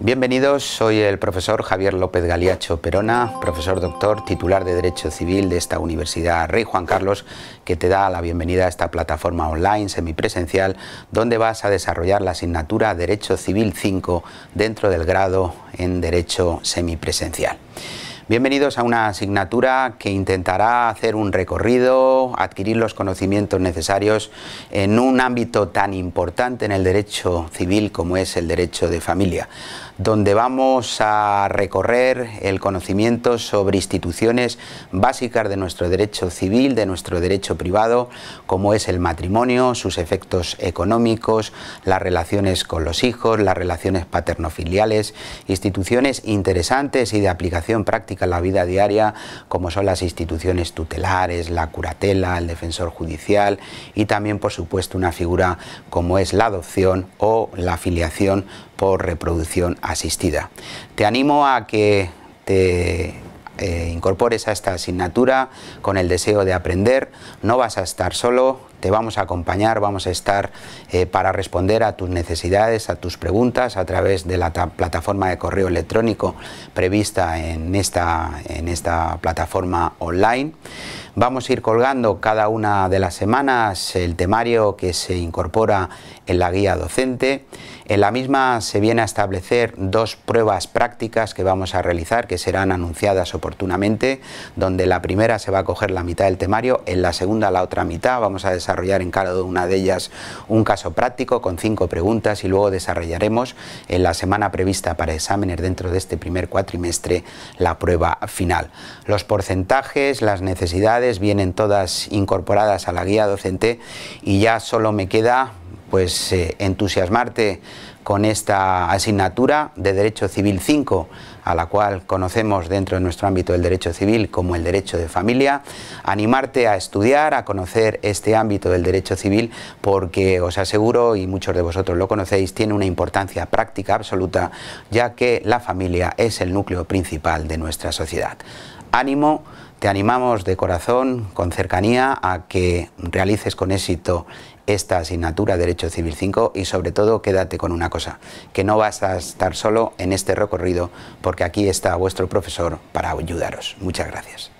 Bienvenidos, soy el profesor Javier López Galiacho Perona, profesor doctor, titular de Derecho Civil de esta Universidad Rey Juan Carlos, que te da la bienvenida a esta plataforma online semipresencial donde vas a desarrollar la asignatura Derecho Civil 5 dentro del grado en Derecho Semipresencial. Bienvenidos a una asignatura que intentará hacer un recorrido, adquirir los conocimientos necesarios en un ámbito tan importante en el derecho civil como es el derecho de familia, donde vamos a recorrer el conocimiento sobre instituciones básicas de nuestro derecho civil, de nuestro derecho privado, como es el matrimonio, sus efectos económicos, las relaciones con los hijos, las relaciones paternofiliales, instituciones interesantes y de aplicación práctica en la vida diaria, como son las instituciones tutelares, la curatela, el defensor judicial y también, por supuesto, una figura como es la adopción o la filiación por reproducción asistida. Te animo a que te incorpores a esta asignatura con el deseo de aprender. No vas a estar solo, te vamos a acompañar, vamos a estar eh, para responder a tus necesidades, a tus preguntas a través de la plataforma de correo electrónico prevista en esta, en esta plataforma online. Vamos a ir colgando cada una de las semanas el temario que se incorpora en la guía docente. En la misma se viene a establecer dos pruebas prácticas que vamos a realizar, que serán anunciadas oportunamente, donde la primera se va a coger la mitad del temario, en la segunda la otra mitad. Vamos a desarrollar en cada una de ellas un caso práctico con cinco preguntas y luego desarrollaremos en la semana prevista para exámenes dentro de este primer cuatrimestre la prueba final. Los porcentajes, las necesidades, vienen todas incorporadas a la guía docente y ya solo me queda pues eh, entusiasmarte con esta asignatura de Derecho Civil 5, a la cual conocemos dentro de nuestro ámbito del Derecho Civil como el Derecho de Familia, animarte a estudiar, a conocer este ámbito del Derecho Civil, porque os aseguro, y muchos de vosotros lo conocéis, tiene una importancia práctica absoluta, ya que la familia es el núcleo principal de nuestra sociedad. Ánimo te animamos de corazón, con cercanía, a que realices con éxito esta asignatura Derecho Civil 5 y sobre todo quédate con una cosa, que no vas a estar solo en este recorrido porque aquí está vuestro profesor para ayudaros. Muchas gracias.